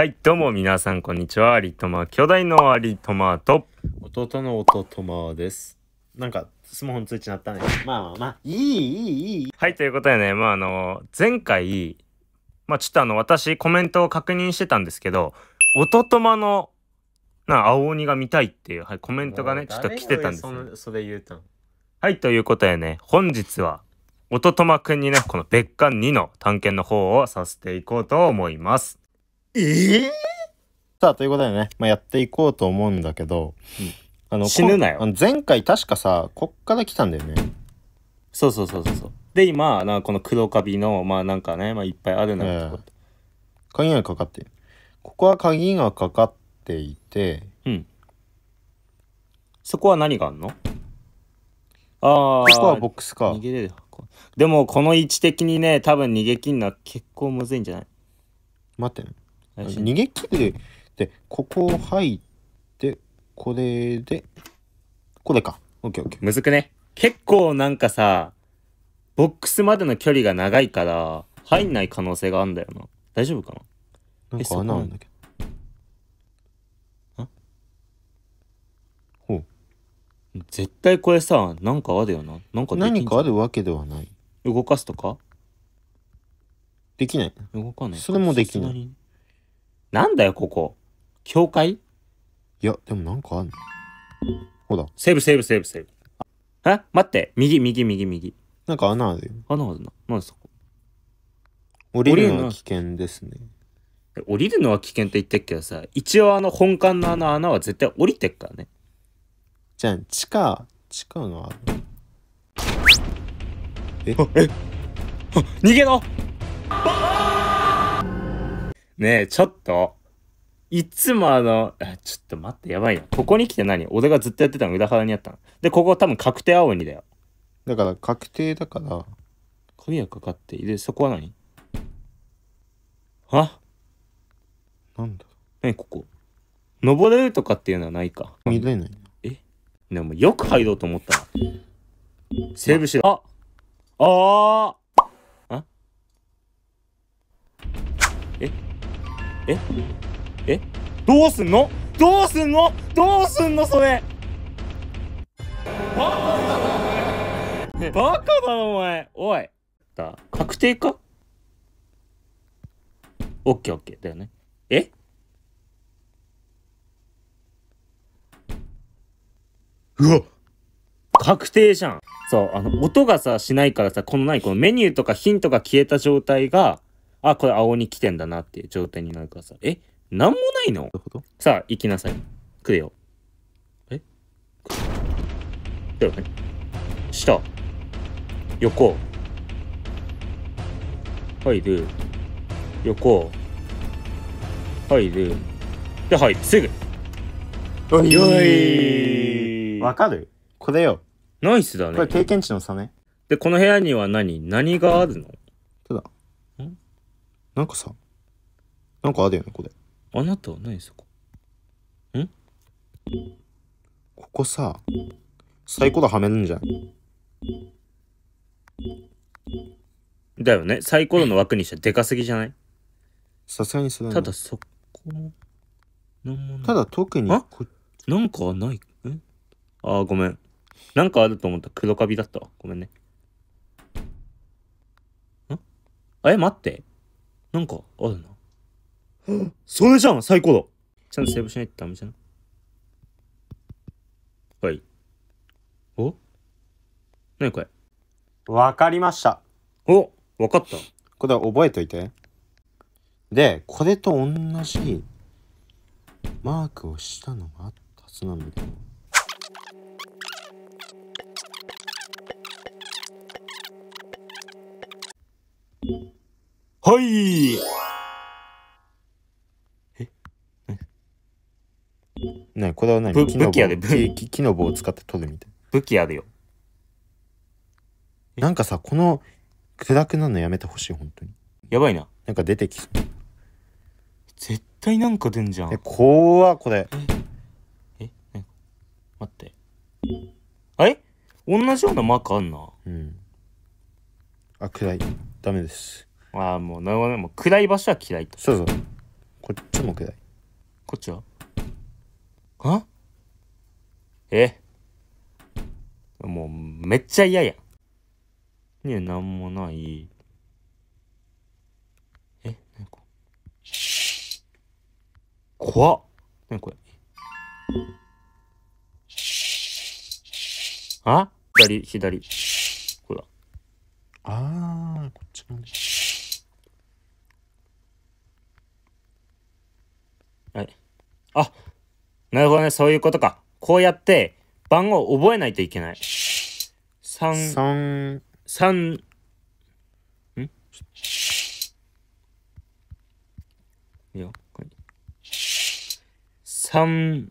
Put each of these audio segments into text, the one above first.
はい、どうも皆さん、こんにちは。ありとま、巨大の有友と、弟の弟です。なんか、スマホの通知鳴ったね。まあまあまあ、いい、いい、いい。はい、ということでね、まああの、前回、まあちょっとあの、私、コメントを確認してたんですけど、弟の、な、青鬼が見たいっていう、はい、コメントがね、ちょっと来てたんです、ね、それ言うたん。はい、ということでね、本日は、弟くんにね、この別館2の探検の方をさせていこうと思います。ええさあ、ということでね、まあ、やっていこうと思うんだけど、うんあの死ぬなよ前回確かさ、こっから来たんだよね。そうそうそうそうで今なんかこの黒カビのまあなんかね、まあ、いっぱいあるなってこと、鍵がかかってる。ここは鍵がかかっていて、うんそこは何があんのああここはボックスか逃。げれるでもこの位置的にね多分逃げ切んのは結構むずいんじゃない待ってね。逃げ切るで、ここ入って、これで、これか。オッケーオッケー。むずくね結構なんかさ、ボックスまでの距離が長いから、入んない可能性があるんだよな。大丈夫かななんか穴あるんだけど。ほう。絶対これさ、なんかあるよな。なんか何かあるわけではない。動かすとかできない。動かない。それもできない。なんだよ、ここ。教会いや、でもなんかあんのほら。セーブ、セーブ、セーブ、セーブ。え待って。右、右、右、右。なんか穴あるよ。穴あるな。何でそこ。降りるのは危険ですね。降りるのは危険って言ってっけどさ、一応あの本館のあの穴は絶対降りてっからね。じゃあ、地下、地下がある。ええ逃げろねえ、ちょっと。いつもあの、ちょっと待って、やばいな。ここに来て何俺がずっとやってたの裏腹にやったの。で、ここ多分確定青鬼だよ。だから確定だから。鍵がかかっている。そこは何はなんだ何ここ登れるとかっていうのはないか。見れない。えでもよく入ろうと思ったら。セーブしろ。あああえええどうすんのどうすんのどうすんのそれバカだお前バカだお前おいだ確定かオッケーオッケーだよねえうわ確定じゃんそうあの音がさしないからさこのないこのメニューとかヒントが消えた状態があ、これ青に来てんだなっていう状態になるからさ。えなんもないのさあ、行きなさい。くれよ。え来るよね。下。横。入る。横。入る。で、入る。すぐ。おいおいわかるこれよ。ナイスだね。これ経験値の差ね。で、この部屋には何何があるのなんかさなんかあるよねこれあなたは何そこんここさサイコロはめるんじゃんだよねサイコロの枠にしてでかすぎじゃないさすがにそれはただそこなんもただ特にあこなんかないえあーごめんなんかあると思った黒カビだったわごめんねんえ待ってなんかあるな。それじゃん最高だちゃんとセーブしないとダメじゃんはい。お何これわかりました。おわかったこれ覚えといて。で、これと同じマークをしたのがあったはずなんだけど。はいえねこれは何武器やで木木の棒を使って取るみたい武器屋でよ。なんかさこの暗くなるのやめてほしい本当にやばいな。なんか出てきて絶対なんか出んじゃん。え怖っこれええん待って。あれ同じようなマークあんな。うんあ暗いダメですああもうなるほどねもう暗い場所は嫌いとそうそうこっちも暗いこっちはあえもうめっちゃ嫌やねえなんもないえなにこ怖っ何これあ左左ほらああこっちもあ、なるほどね、そういうことか。こうやって番号を覚えないといけない。3、3、3、んいや、はい。3045、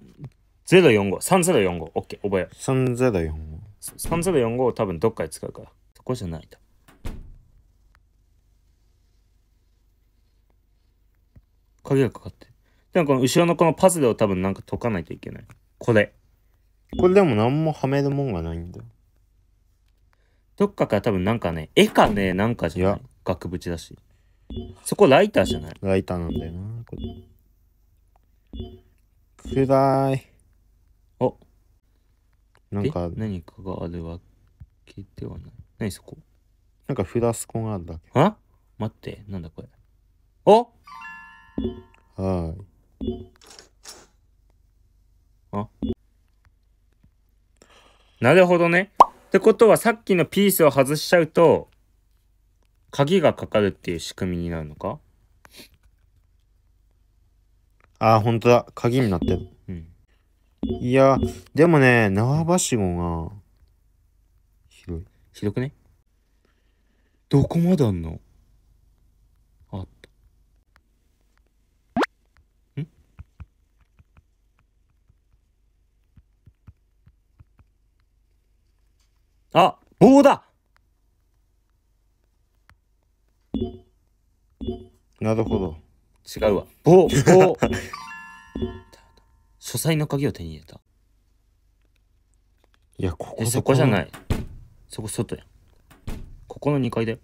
3045、OK、覚えよう。3045。3045を多分どっかで使うから。そこじゃないと。鍵がかかってでもこの後ろのこのパズルを多分なんか解かないといけない。これ。これでも何もはめるもんがないんだどっかから多分なんかね、絵かね、なんかじゃない。い額縁だし。そこライターじゃないライターなんだよな、これ。暗い。おなんか。何かがあるわけではない。何そこなんかフラスコがあるだけ。あ待って、なんだこれ。おはい。あなるほどね。ってことはさっきのピースを外しちゃうと鍵がかかるっていう仕組みになるのかああ、ほんとだ。鍵になってる。うん。いや、でもね、縄ばしごが、広い。広くねどこまであんのあ、棒だなるほど。違うわ。棒、棒。書斎の鍵を手に入れた。いや、ここそこじゃない。そこ外や。ここの2階で。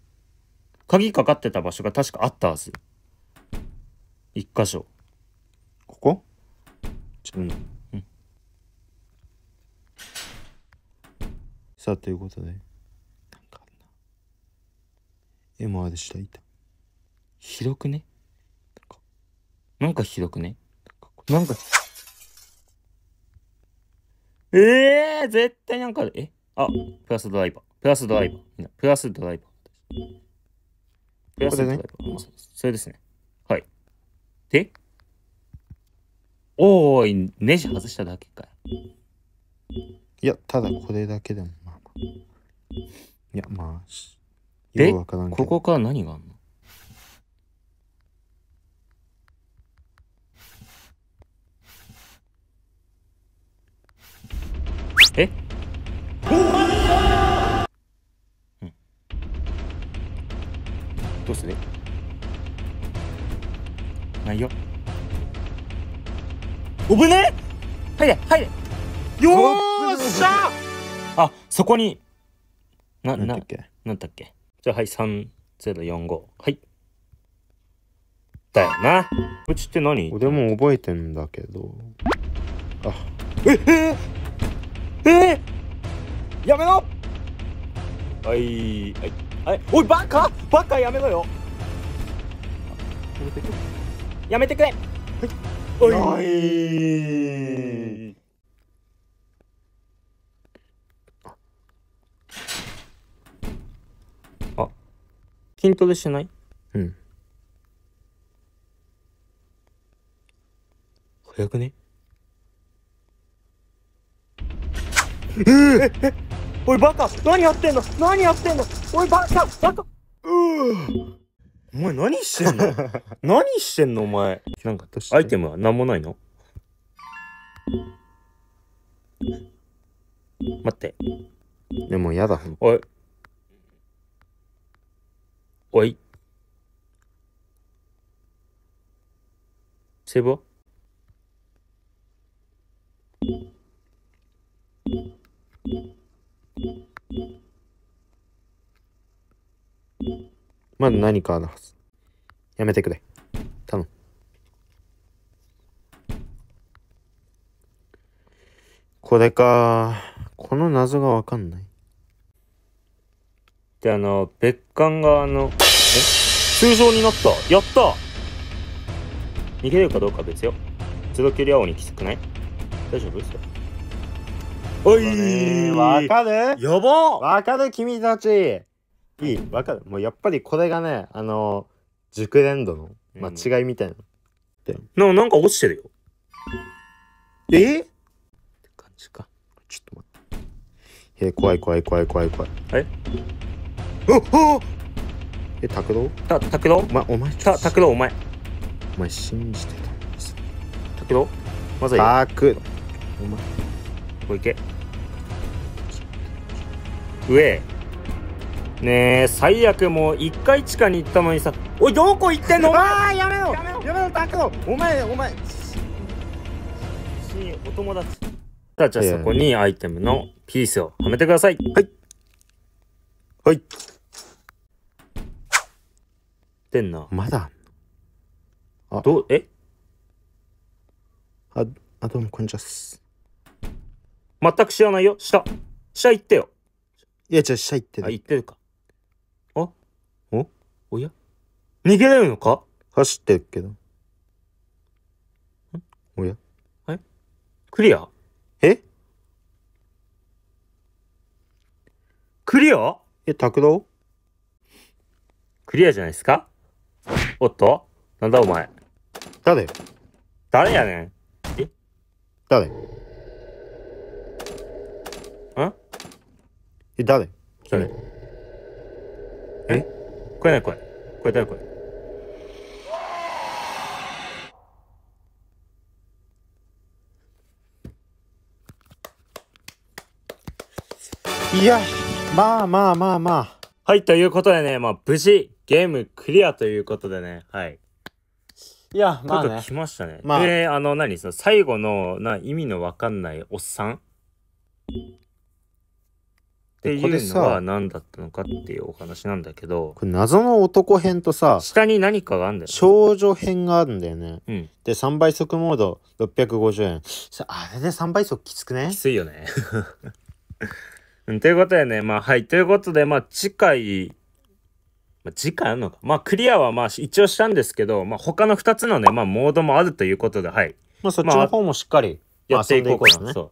鍵かかってた場所が確かあったはず。1箇所。ここちょっとさあということでなんかあエアしたいた広くねなんか広くねなんかええー、絶対なんかえあプラスドライバープラスドライバープラスドライバープラスドライバー、ね、それですねはいでおーいネジ外しただけかいやただこれだけでもいや、まあ、えよここから何があんのえうんどうするないよぶね入れ入れよーっしゃそこにななんだっけなんだっけじゃあはい三ゼロ四五。はいだよなうちって何俺も覚えてんだけどあえええやめろはいはいはいおいバカバカやめろよやめてくれやめてくれはいおい筋トレしないうん。早くねええおいバカ何やってんの何やってんのおいバカバカお前何してんの 何してんのお前なんかアイテムは何もないの待ってでもやだおいおい세ブまだ何かあるはず。やめてくれ。頼む。これか。この謎がわかんない。で、あの、別館側の。通常になったやった逃げるかどうかで別よ一度より青にきつくない大丈夫ですよおいわかるやばわかる君たちいいわかるもうやっぱりこれがねあの熟練度の間違いみたいな、うん、ななんか落ちてるよえって感じかちょっと待ってえー、怖い怖い怖い怖い怖いえっあっえ、拓郎た、拓郎お前、お前、た、拓郎お前。お前、信じてたんです。拓郎まずく。拓お前。いけ。上。ねえ、最悪もう一回地下に行ったのにさ、おい、どこ行ってんのああ、やめろやめろやめろ、拓郎お前、お前。し、お友達。じあ、じゃあそこにアイテムのピースをはめてください。はい。はい。ってんな。まだあどう、えあ、あ、どうも、こんにちはす。全く知らないよ。下。下行ってよ。いや、じゃあ下行ってあ、行ってるか。あおおや逃げれるのか走ってるけど。おやクリアえクリアえ、拓郎クリアじゃないですかおっとなんだお前。誰誰やねん。え誰んえ、誰誰えこれなこれ。これ誰これ。いや、まあまあまあまあ。はい、ということでね、まあ無事、ゲームクリアということでね、はい。いや、まあ、ね、来ましたね。まあ、で、あの、何その最後の、な、意味のわかんないおっさんっていうのは何だったのかっていうお話なんだけど。これ謎の男編とさ、下に何かがあるんだよ、ね、少女編があるんだよね。うん、で、3倍速モード650円。あれで3倍速きつくねきついよね。ということでね、まあ、はい。ということで、まあ、次回、まあ、次回あるのか。まあ、クリアはまあ、一応したんですけど、まあ、他の2つのね、まあ、モードもあるということで、はい。まあ、そっちの方もしっかり、やっていこうかな、そね、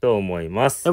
と思います。